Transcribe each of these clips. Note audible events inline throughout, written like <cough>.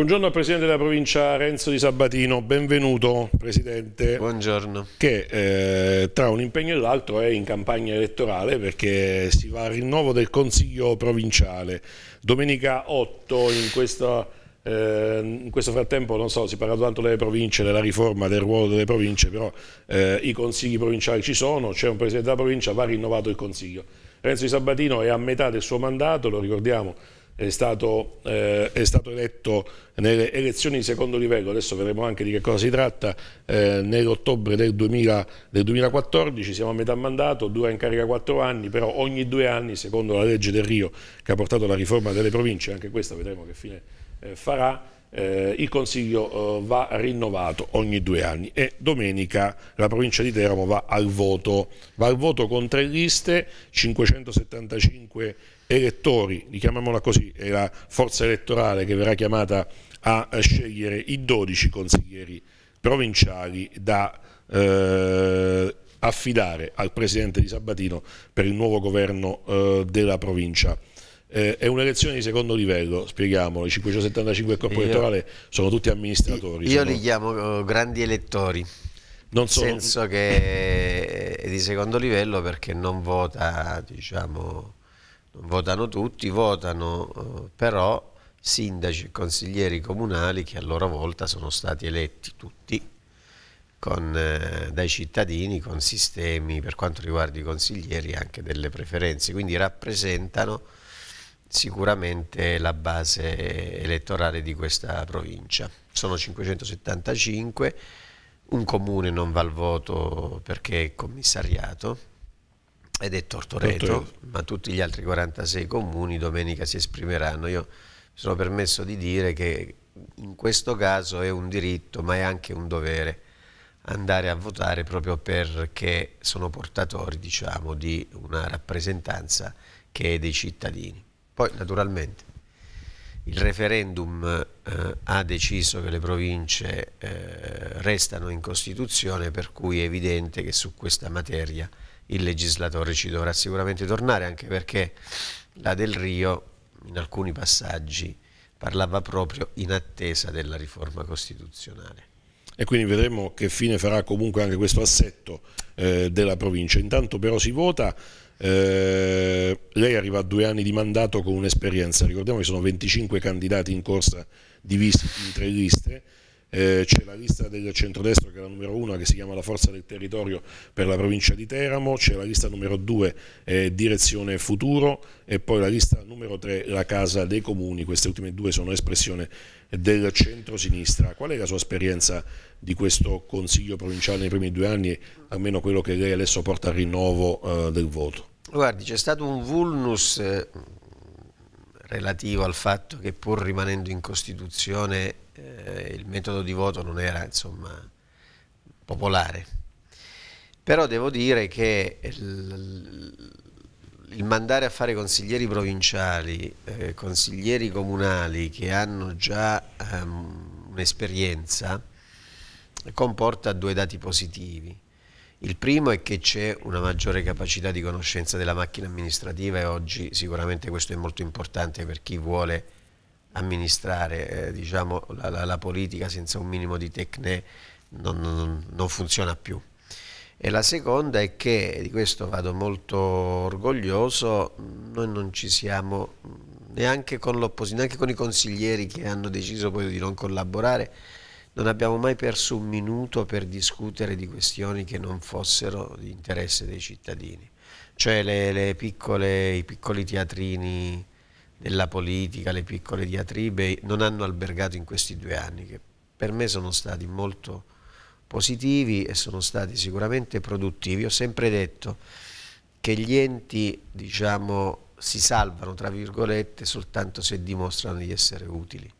Buongiorno al Presidente della provincia Renzo Di Sabatino, benvenuto Presidente. Buongiorno. Che eh, tra un impegno e l'altro è in campagna elettorale perché si va al rinnovo del Consiglio provinciale. Domenica 8 in questa eh, in questo frattempo non so, si parla tanto delle province, della riforma del ruolo delle province, però eh, i consigli provinciali ci sono, c'è un presidente della provincia, va rinnovato il consiglio. Renzo Di Sabatino è a metà del suo mandato, lo ricordiamo, è stato, eh, è stato, eletto nelle elezioni di secondo livello, adesso vedremo anche di che cosa si tratta, eh, nell'ottobre del, del, 2014, siamo a metà mandato, dura in carica quattro anni, però ogni due anni, secondo la legge del Rio che ha portato alla riforma delle province, anche questa vedremo che fine eh, farà, eh, il Consiglio eh, va rinnovato ogni due anni e domenica la provincia di Teramo va al voto, va al voto con tre liste, 575 elettori, chiamiamola così, è la forza elettorale che verrà chiamata a scegliere i 12 consiglieri provinciali da eh, affidare al presidente di Sabatino per il nuovo governo eh, della provincia. Eh, è un'elezione di secondo livello, spieghiamolo, i 575 del corpo io, elettorale sono tutti amministratori. Io sono... li chiamo eh, grandi elettori, nel sono... senso che è di secondo livello perché non vota diciamo, votano tutti, votano eh, però sindaci e consiglieri comunali che a loro volta sono stati eletti tutti con, eh, dai cittadini con sistemi per quanto riguarda i consiglieri anche delle preferenze, quindi rappresentano sicuramente la base elettorale di questa provincia. Sono 575, un comune non va al voto perché è commissariato, ed è Tortoreto, Tortoreto, ma tutti gli altri 46 comuni domenica si esprimeranno. Io mi sono permesso di dire che in questo caso è un diritto, ma è anche un dovere andare a votare proprio perché sono portatori diciamo, di una rappresentanza che è dei cittadini. Poi naturalmente il referendum eh, ha deciso che le province eh, restano in Costituzione, per cui è evidente che su questa materia il legislatore ci dovrà sicuramente tornare, anche perché la del Rio in alcuni passaggi parlava proprio in attesa della riforma costituzionale. E quindi vedremo che fine farà comunque anche questo assetto eh, della provincia. Intanto però si vota, eh, lei arriva a due anni di mandato con un'esperienza, ricordiamo che sono 25 candidati in corsa di divisi in tre liste, eh, c'è la lista del centrodestra che è la numero 1 che si chiama La Forza del Territorio per la provincia di Teramo, c'è la lista numero 2 eh, Direzione Futuro e poi la lista numero 3 La Casa dei Comuni, queste ultime due sono espressione del centro-sinistra. Qual è la sua esperienza di questo Consiglio provinciale nei primi due anni, almeno quello che lei adesso porta a rinnovo eh, del voto? Guardi, c'è stato un vulnus eh, relativo al fatto che pur rimanendo in Costituzione eh, il metodo di voto non era insomma, popolare. Però devo dire che il, il mandare a fare consiglieri provinciali, eh, consiglieri comunali che hanno già um, un'esperienza, comporta due dati positivi. Il primo è che c'è una maggiore capacità di conoscenza della macchina amministrativa e oggi sicuramente questo è molto importante per chi vuole amministrare eh, diciamo, la, la, la, politica senza un minimo di tecne non, non, non, funziona più. E la seconda è che, di questo vado molto orgoglioso, noi non ci siamo neanche con l'opposizione, neanche con i consiglieri che hanno deciso poi di non collaborare, non abbiamo mai perso un minuto per discutere di questioni che non fossero di interesse dei cittadini. Cioè le, le piccole, i piccoli teatrini della politica, le piccole diatribe, non hanno albergato in questi due anni, che per me sono stati molto positivi e sono stati sicuramente produttivi. Ho sempre detto che gli enti, diciamo, si salvano, tra virgolette, soltanto se dimostrano di essere utili,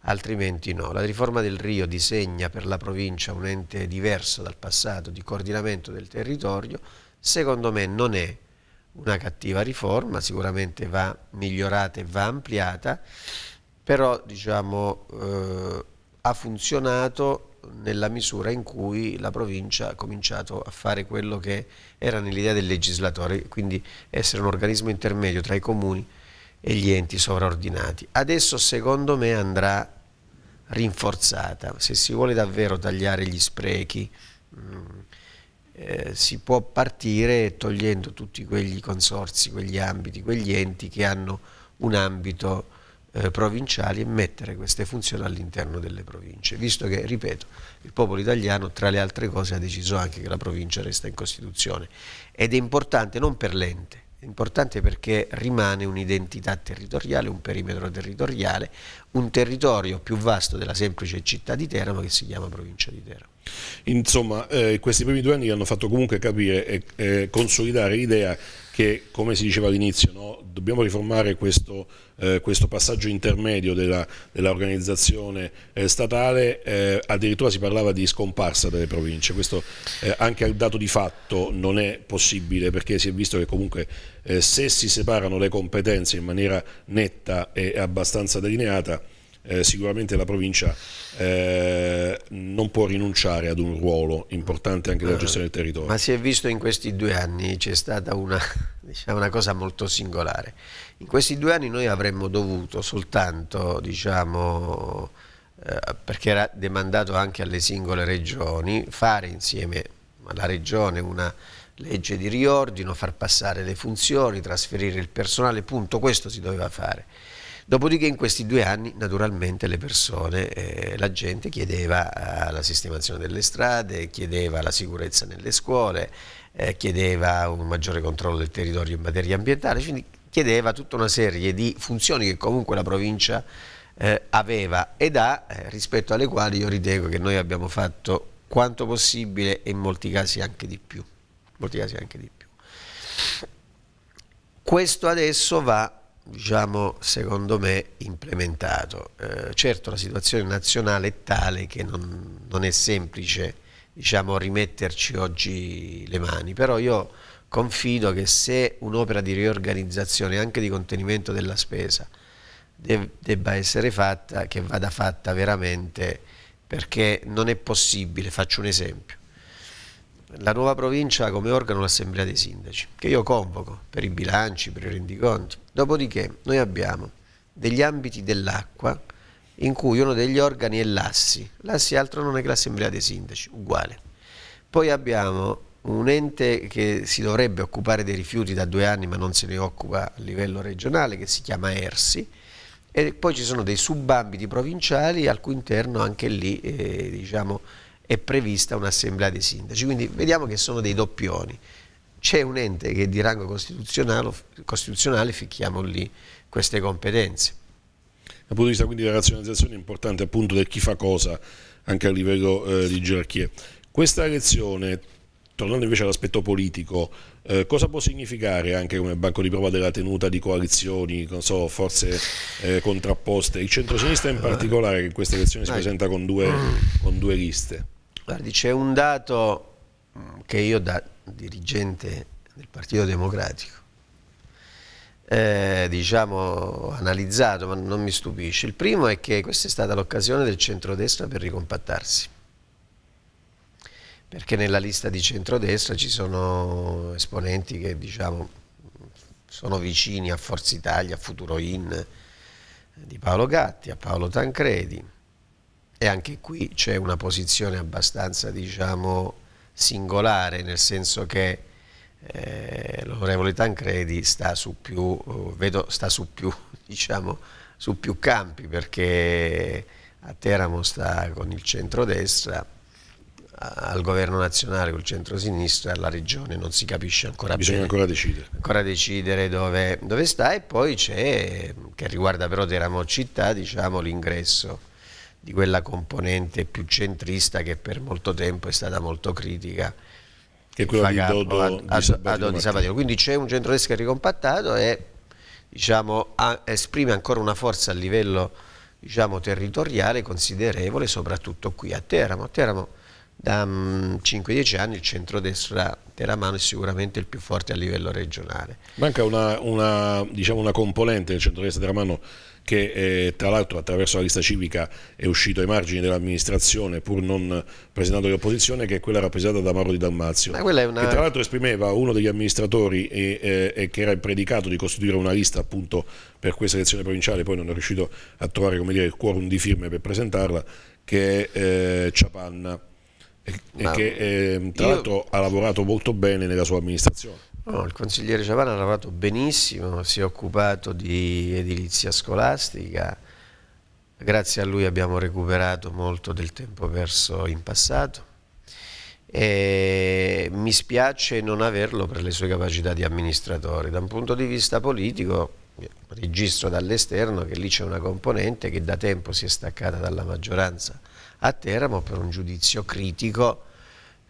altrimenti no. La riforma del Rio disegna per la provincia un ente diverso dal passato di coordinamento del territorio, secondo me non è una cattiva riforma, sicuramente va migliorata e va ampliata, però diciamo, eh, ha funzionato nella misura in cui la provincia ha cominciato a fare quello che era nell'idea del legislatore, quindi essere un organismo intermedio tra i comuni e gli enti sovraordinati. Adesso secondo me andrà rinforzata, se si vuole davvero tagliare gli sprechi. Mh, mm, eh, si può partire togliendo tutti quegli consorsi, quegli ambiti, quegli enti che hanno un ambito eh, provinciale e mettere queste funzioni all'interno delle province, visto che, ripeto, il popolo italiano tra le altre cose ha deciso anche che la provincia resta in Costituzione ed è importante non per l'ente, è importante perché rimane un'identità territoriale, un perimetro territoriale, un territorio più vasto della semplice città di Teramo che si chiama provincia di Teramo. Insomma, eh, questi primi due anni hanno fatto comunque capire e eh, consolidare l'idea che, come si diceva all'inizio, no, dobbiamo riformare questo, eh, questo passaggio intermedio dell'organizzazione dell eh, statale, eh, addirittura si parlava di scomparsa delle province, questo eh, anche al dato di fatto non è possibile perché si è visto che comunque se si separano le competenze in maniera netta e abbastanza delineata, eh, sicuramente la provincia eh, non può rinunciare ad un ruolo importante anche della eh, gestione del territorio. Ma si è visto in questi due anni, c'è stata una, <laughs> diciamo, una cosa molto singolare. In questi due anni noi avremmo dovuto soltanto, diciamo, eh, perché era demandato anche alle singole regioni, fare insieme alla regione una legge di riordino, far passare le funzioni, trasferire il personale, punto, questo si doveva fare Dopodiché in questi due anni naturalmente le persone, eh, la gente chiedeva eh, la sistemazione delle strade, chiedeva la sicurezza nelle scuole, eh, chiedeva un maggiore controllo del territorio in materia ambientale, quindi chiedeva tutta una serie di funzioni che comunque la provincia eh, aveva ed ha, eh, rispetto alle quali io ritengo che noi abbiamo fatto quanto possibile e in molti casi anche di più. Molti casi anche di più. Questo adesso va diciamo, secondo me, implementato. Eh, certo la situazione nazionale è tale che non, non è semplice diciamo, rimetterci oggi le mani, però io confido che se un'opera di riorganizzazione, anche di contenimento della spesa, debba essere fatta, che vada fatta veramente, perché non è possibile, faccio un esempio, la nuova provincia ha come organo l'assemblea dei sindaci, che io convoco per i bilanci, per i rendiconti, Dopodiché noi abbiamo degli ambiti dell'acqua in cui uno degli organi è l'assi, l'assi altro non è che l'assemblea dei sindaci, uguale. Poi abbiamo un ente che si dovrebbe occupare dei rifiuti da due anni ma non se ne occupa a livello regionale che si chiama ERSI e poi ci sono dei subambiti provinciali al cui interno anche lì eh, diciamo, è prevista un'assemblea dei sindaci, quindi vediamo che sono dei doppioni c'è un ente che è di rango costituzionale, costituzionale ficchiamo lì queste competenze. Dal punto di vista quindi della razionalizzazione è importante appunto del chi fa cosa anche a livello eh, di gerarchie. Questa elezione, tornando invece all'aspetto politico, eh, cosa può significare anche come banco di prova della tenuta di coalizioni, so, forze eh, contrapposte, il centrosinistra in particolare che in questa elezione si presenta con due, mm. con due liste? Guardi, c'è un dato che io da dirigente del Partito Democratico eh, diciamo analizzato, ma non mi stupisce. Il primo è che questa è stata l'occasione del centrodestra per ricompattarsi. Perché nella lista di centrodestra ci sono esponenti che diciamo sono vicini a Forza Italia, a Futuro In di Paolo Gatti, a Paolo Tancredi e anche qui c'è una posizione abbastanza diciamo singolare, nel senso che eh, l'onorevole Tancredi sta su più, eh, vedo, sta su più, <laughs> diciamo, su più campi perché a Teramo sta con il centro-destra, al governo nazionale col centrosinistra, alla regione non si capisce ancora Bisogna bene. ancora decidere. Ancora decidere dove, dove sta e poi c'è, che riguarda però Teramo città, diciamo l'ingresso di quella componente più centrista che per molto tempo è stata molto critica che quella di Dodo, a, a, di a Dodo di Sabatino. Quindi c'è un centrodestra ricompattato e diciamo, a, esprime ancora una forza a livello diciamo, territoriale considerevole, soprattutto qui a Teramo. A Teramo da 5-10 mm, anni il centrodestra teramano è sicuramente il più forte a livello regionale. Manca una, una, diciamo una componente del centrodestra teramano che eh, tra l'altro attraverso la lista civica è uscito ai margini dell'amministrazione pur non presentando l'opposizione, che è quella rappresentata da Mauro di Dalmazio, una... che tra l'altro esprimeva uno degli amministratori e, eh, e che era predicato di costituire una lista appunto per questa elezione provinciale, poi non è riuscito a trovare come dire, il quorum di firme per presentarla, che è eh, Ciapanna, e, e che ehm, tra l'altro ha lavorato molto bene nella sua amministrazione. No, il consigliere Ciavana ha lavorato benissimo, si è occupato di edilizia scolastica, grazie a lui abbiamo recuperato molto del tempo perso in passato e mi spiace non averlo per le sue capacità di amministratore. Da un punto di vista politico registro dall'esterno che lì c'è una componente che da tempo si è staccata dalla maggioranza a Teramo per un giudizio critico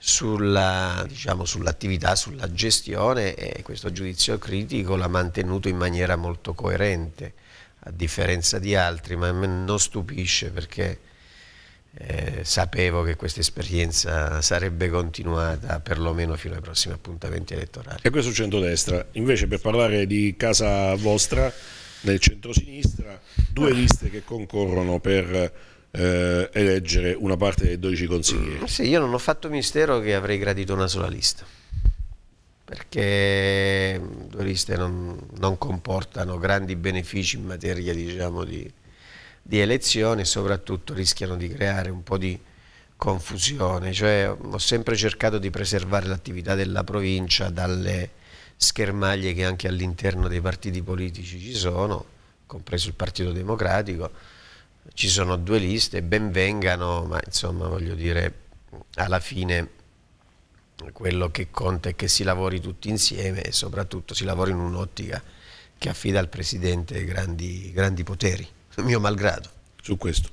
sulla, diciamo, sull sulla gestione e questo giudizio critico l'ha mantenuto in maniera molto coerente, a differenza di altri, ma non stupisce perché eh, sapevo che questa esperienza sarebbe continuata perlomeno fino ai prossimi appuntamenti elettorali. E questo centrodestra, invece per parlare di casa vostra, nel centrosinistra, due ah. liste che concorrono per eh, eleggere una parte dei 12 consiglieri. Mm, sì, io non ho fatto mistero che avrei gradito una sola lista, perché due liste non, non comportano grandi benefici in materia diciamo, di, di elezioni e soprattutto rischiano di creare un po' di confusione, cioè ho sempre cercato di preservare l'attività della provincia dalle schermaglie che anche all'interno dei partiti politici ci sono, compreso il Partito Democratico, ci sono due liste, ben vengano, ma insomma voglio dire, alla fine quello che conta è che si lavori tutti insieme e soprattutto si lavori in un'ottica che affida al Presidente grandi, grandi poteri, mio malgrado. Su questo.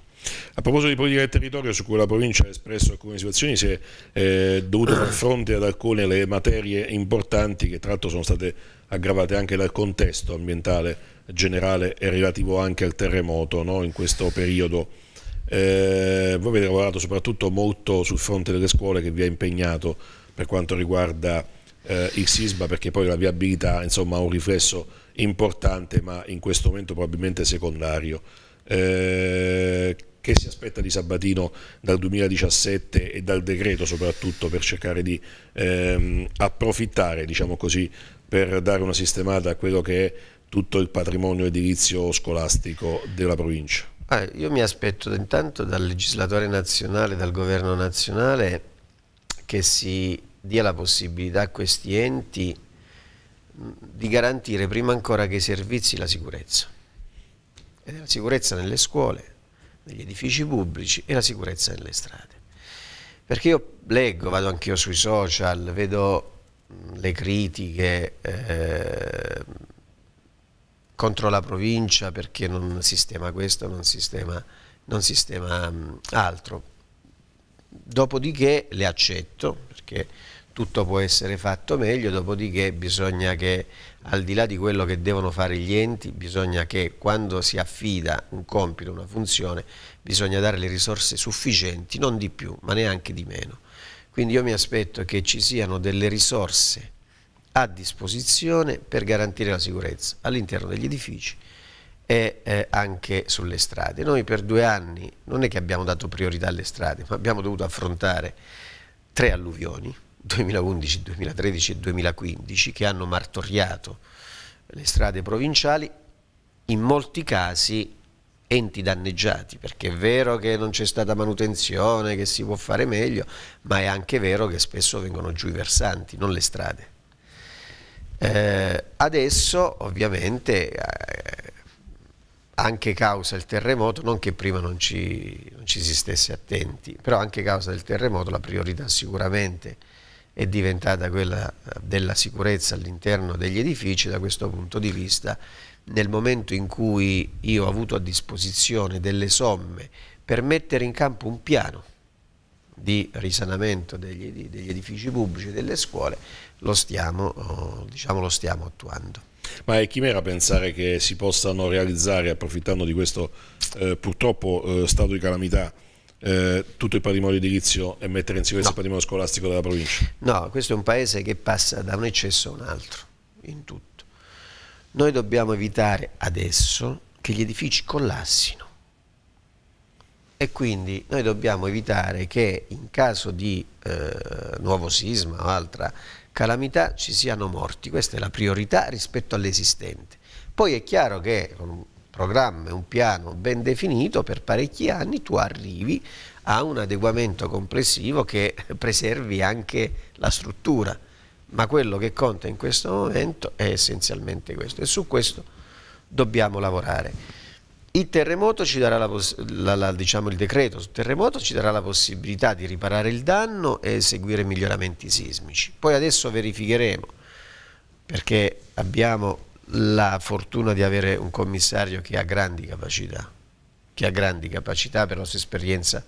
A proposito di politica del territorio, su cui la provincia ha espresso alcune situazioni, si è eh, dovuto far fronte ad alcune le materie importanti che tra l'altro sono state aggravate anche dal contesto ambientale generale è relativo anche al terremoto no? in questo periodo. Eh, voi avete lavorato soprattutto molto sul fronte delle scuole che vi ha impegnato per quanto riguarda eh, il sisma perché poi la viabilità insomma, ha un riflesso importante ma in questo momento probabilmente secondario. Eh, che si aspetta di Sabatino dal 2017 e dal decreto soprattutto per cercare di ehm, approfittare diciamo così, per dare una sistemata a quello che è tutto il patrimonio edilizio scolastico della provincia? Ah, io mi aspetto intanto dal legislatore nazionale, dal governo nazionale, che si dia la possibilità a questi enti di garantire prima ancora che i servizi la sicurezza. E la sicurezza nelle scuole, negli edifici pubblici e la sicurezza nelle strade. Perché io leggo, vado anch'io sui social, vedo le critiche. Eh, contro la provincia perché non sistema questo, non sistema, non sistema mm, altro. Dopodiché le accetto perché tutto può essere fatto meglio, dopodiché bisogna che al di là di quello che devono fare gli enti, bisogna che quando si affida un compito, una funzione, bisogna dare le risorse sufficienti, non di più, ma neanche di meno. Quindi io mi aspetto che ci siano delle risorse a disposizione per garantire la sicurezza all'interno degli edifici e eh, anche sulle strade. Noi per due anni non è che abbiamo dato priorità alle strade, ma abbiamo dovuto affrontare tre alluvioni, 2011, 2013 e 2015, che hanno martoriato le strade provinciali, in molti casi enti danneggiati, perché è vero che non c'è stata manutenzione, che si può fare meglio, ma è anche vero che spesso vengono giù i versanti, non le strade. Eh, adesso ovviamente eh, anche causa il terremoto, non che prima non ci, non ci si stesse attenti, però anche causa del terremoto la priorità sicuramente è diventata quella eh, della sicurezza all'interno degli edifici da questo punto di vista nel momento in cui io ho avuto a disposizione delle somme per mettere in campo un piano di risanamento degli, degli edifici pubblici e delle scuole lo stiamo, eh, diciamo, lo stiamo attuando. Ma è chimera pensare che si possano realizzare, approfittando di questo eh, purtroppo eh, stato di calamità, eh, tutto il patrimonio edilizio e mettere insieme no. il patrimonio scolastico della provincia? No, questo è un paese che passa da un eccesso a un altro, in tutto. Noi dobbiamo evitare adesso che gli edifici collassino e quindi noi dobbiamo evitare che in caso di eh, nuovo sisma o altra calamità ci siano morti. Questa è la priorità rispetto all'esistente. Poi è chiaro che con un programma e un piano ben definito per parecchi anni tu arrivi a un adeguamento complessivo che <laughs> preservi anche la struttura ma quello che conta in questo momento è essenzialmente questo e su questo dobbiamo lavorare. Il terremoto ci darà la, la, la, diciamo il decreto sul terremoto ci darà la possibilità di riparare il danno e eseguire miglioramenti sismici. Poi adesso verificheremo perché abbiamo la fortuna di avere un commissario che ha grandi capacità, che ha grandi capacità per la sua esperienza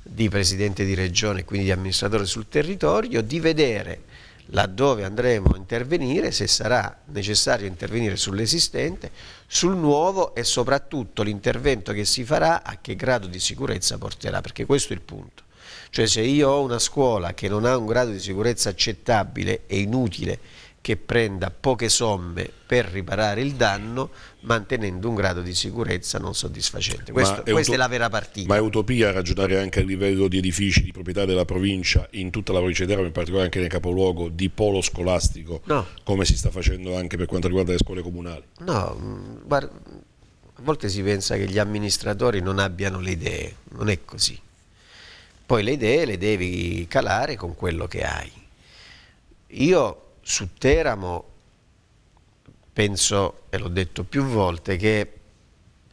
di presidente di regione e quindi di amministratore sul territorio, di vedere laddove andremo a intervenire, se sarà necessario intervenire sull'esistente, sul nuovo e soprattutto l'intervento che si farà a che grado di sicurezza porterà, perché questo è il punto. Cioè se io ho una scuola che non ha un grado di sicurezza accettabile e inutile che prenda poche somme per riparare il danno mantenendo un grado di sicurezza non soddisfacente. Questo, è questa è la vera partita. Ma è utopia ragionare anche a livello di edifici di proprietà della provincia, in tutta la provincia di Teramo, in particolare anche nel capoluogo, di polo scolastico, no. come si sta facendo anche per quanto riguarda le scuole comunali? No, mm, guarda, a volte si pensa che gli amministratori non abbiano le idee, non è così. Poi le idee le devi calare con quello che hai. Io su Teramo penso, e l'ho detto più volte, che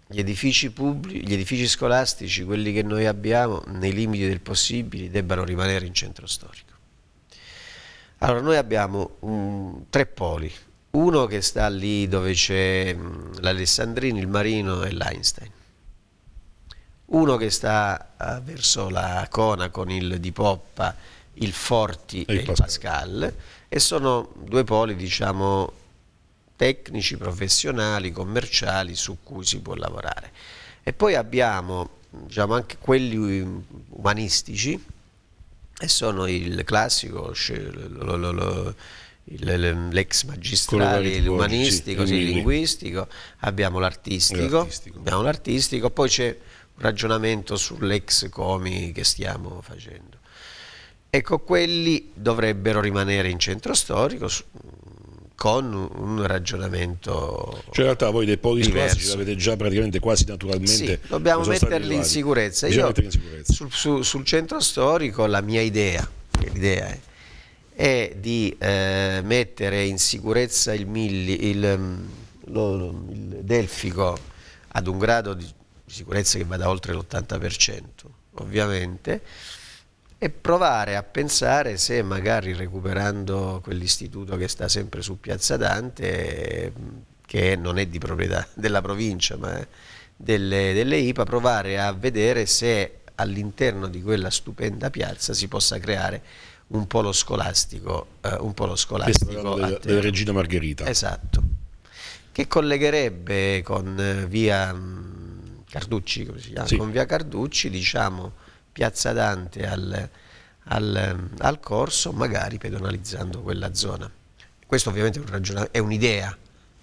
gli edifici, pubblici, gli edifici scolastici, quelli che noi abbiamo, nei limiti del possibile, debbano rimanere in centro storico. Allora, noi abbiamo um, tre poli, uno che sta lì dove c'è um, l'Alessandrini, il Marino e l'Einstein, uno che sta uh, verso la Cona con il Di Poppa, il Forti e, e il Pascal, Pascal e sono due poli diciamo tecnici, professionali, commerciali su cui si può lavorare. E poi abbiamo diciamo, anche quelli umanistici e sono il classico, l'ex magistrale, l'umanistico, il linguistico, abbiamo l'artistico, abbiamo l'artistico, poi c'è un ragionamento sull'ex comi che stiamo facendo. Ecco, quelli dovrebbero rimanere in centro storico con un ragionamento. Cioè, in realtà voi dei poli scolastici l'avete già praticamente quasi naturalmente. Sì, dobbiamo metterli in sicurezza. Io, metterli in sicurezza. Sul, su, sul, centro storico la mia idea, l'idea è, è, di eh, mettere in sicurezza il, milli, il, mm, lo, il Delfico ad un grado di sicurezza che vada oltre l'80%, ovviamente e provare a pensare se magari recuperando quell'istituto che sta sempre su Piazza Dante, che non è di proprietà <laughs> della provincia ma delle, delle IPA, provare a vedere se all'interno di quella stupenda piazza si possa creare un polo scolastico, eh, un polo scolastico del, del Regina Margherita. Esatto, che collegherebbe con eh, via mm, Carducci, così, sì. con via Carducci, diciamo, Piazza Dante al, al, al corso, magari pedonalizzando quella zona. Questo ovviamente è un'idea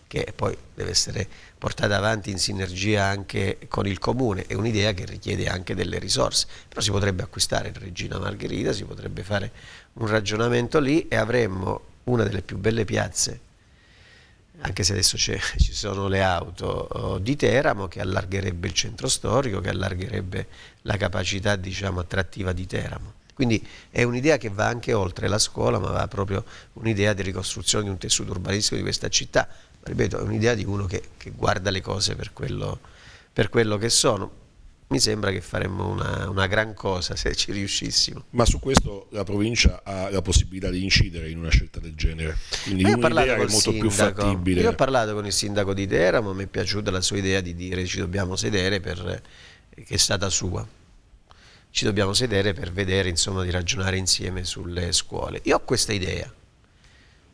che poi deve essere portata avanti in sinergia anche con il comune, è un'idea che richiede anche delle risorse, però si potrebbe acquistare il Regina Margherita, si potrebbe fare un ragionamento lì e avremmo una delle più belle piazze anche se adesso <laughs> ci sono le auto oh, di Teramo che allargherebbe il centro storico, che allargherebbe la capacità diciamo, attrattiva di Teramo. Quindi è un'idea che va anche oltre la scuola, ma va proprio un'idea di ricostruzione di un tessuto urbanistico di questa città. ripeto, è un'idea di uno che, che guarda le cose per quello, per quello che sono mi sembra che faremmo una, una, gran cosa se ci riuscissimo. Ma su questo la provincia ha la possibilità di incidere in una scelta del genere, quindi io un'idea è molto sindaco, più fattibile. Io ho parlato con il sindaco di Teramo, mi è piaciuta la sua idea di dire ci dobbiamo sedere per, che è stata sua. Ci dobbiamo sedere per vedere, insomma, di ragionare insieme sulle scuole. Io ho questa idea.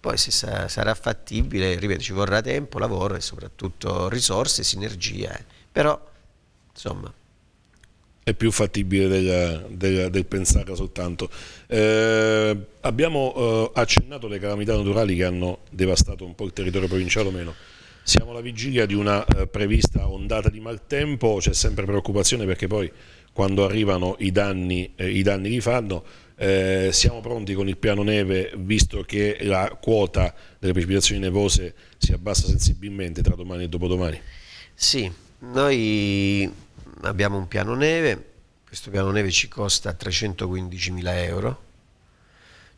Poi se sa, sarà fattibile, ripeto, ci vorrà tempo, lavoro e soprattutto risorse, sinergia. Eh. Però, insomma, è più fattibile del, del, del pensarla soltanto. Eh, abbiamo eh, accennato le calamità naturali che hanno devastato un po' il territorio provinciale o meno. Siamo alla vigilia di una eh, prevista ondata di maltempo, c'è sempre preoccupazione perché poi quando arrivano i danni, eh, i danni li fanno. Eh, siamo pronti con il piano neve visto che la quota delle precipitazioni nevose si abbassa sensibilmente tra domani e dopodomani? Sì, noi abbiamo un piano neve, questo piano neve ci costa 315.000 euro,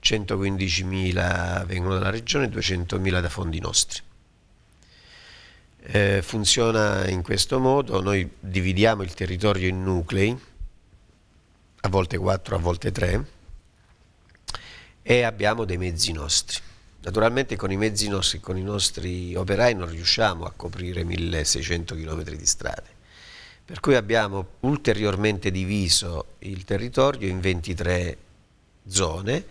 115.000 vengono dalla regione, 200.000 da fondi nostri. Eh, funziona in questo modo, noi dividiamo il territorio in nuclei, a volte 4, a volte 3, e abbiamo dei mezzi nostri. Naturalmente con i mezzi nostri, con i nostri operai non riusciamo a coprire 1600 km di strade per cui abbiamo ulteriormente diviso il territorio in 23 zone,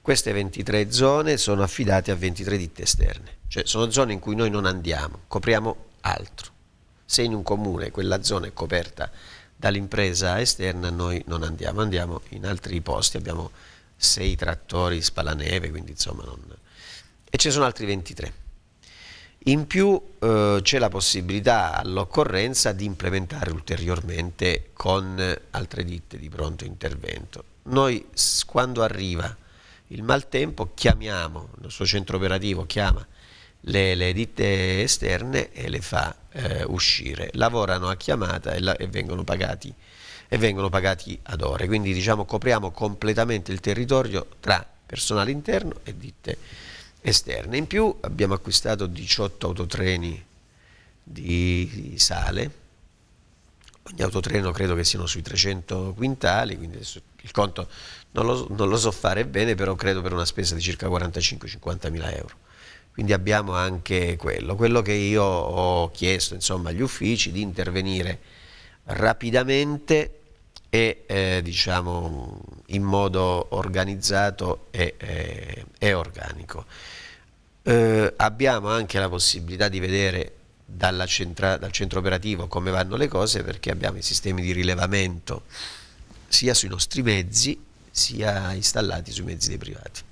queste 23 zone sono affidate a 23 ditte esterne, cioè sono zone in cui noi non andiamo, copriamo altro. Se in un comune quella zona è coperta dall'impresa esterna noi non andiamo, andiamo in altri posti, abbiamo sei trattori spalaneve, quindi insomma non... e ci sono altri 23. In più eh, c'è la possibilità all'occorrenza di implementare ulteriormente con altre ditte di pronto intervento. Noi quando arriva il maltempo chiamiamo, il nostro centro operativo chiama le, le ditte esterne e le fa eh, uscire, lavorano a chiamata e, la, e, vengono pagati, e vengono pagati ad ore, quindi diciamo copriamo completamente il territorio tra personale interno e ditte esterne esterne. In più abbiamo acquistato 18 autotreni di sale, ogni autotreno credo che siano sui 300 quintali, quindi il conto non lo, non lo so fare bene, però credo per una spesa di circa 45-50 mila euro. Quindi abbiamo anche quello. Quello che io ho chiesto insomma, agli uffici di intervenire rapidamente e eh, diciamo in modo organizzato e, e, eh, e organico. Eh, abbiamo anche la possibilità di vedere centra, dal centro operativo come vanno le cose perché abbiamo i sistemi di rilevamento sia sui nostri mezzi sia installati sui mezzi dei privati.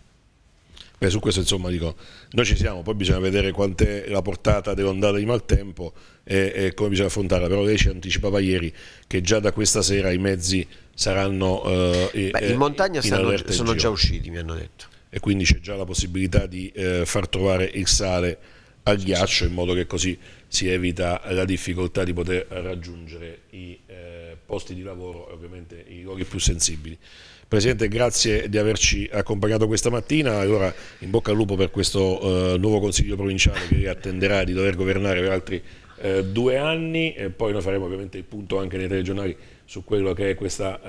Beh, su questo insomma dico noi ci siamo, poi bisogna vedere quant'è la portata dell'ondata di maltempo e, e, come bisogna affrontarla, però lei ci anticipava ieri che già da questa sera i mezzi saranno eh, Beh, in eh, montagna in stanno, sono già usciti, mi hanno detto. E quindi c'è già la possibilità di eh, far trovare il sale al ghiaccio in modo che così si evita la difficoltà di poter raggiungere i eh, posti di lavoro e ovviamente i luoghi più sensibili. Presidente, grazie di averci accompagnato questa mattina. Allora, in bocca al lupo per questo eh, nuovo Consiglio provinciale che attenderà di dover governare per altri eh, due anni e poi noi faremo ovviamente il punto anche nei telegiornali su quello che è questa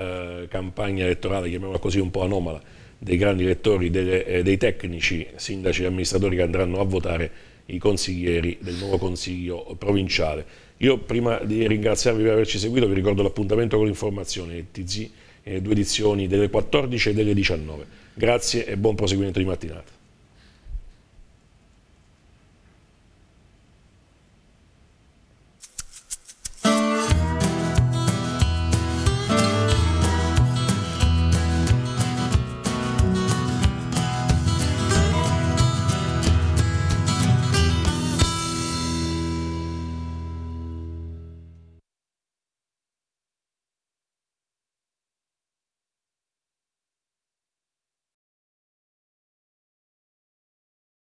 eh, campagna elettorale, chiamiamola così un po' anomala, dei grandi elettori, delle, eh, dei tecnici, sindaci e amministratori che andranno a votare i consiglieri del nuovo Consiglio provinciale. Io prima di ringraziarvi per averci seguito vi ricordo l'appuntamento con l'informazione, TG eh, due edizioni delle 14 e delle 19. Grazie e buon proseguimento di mattinata.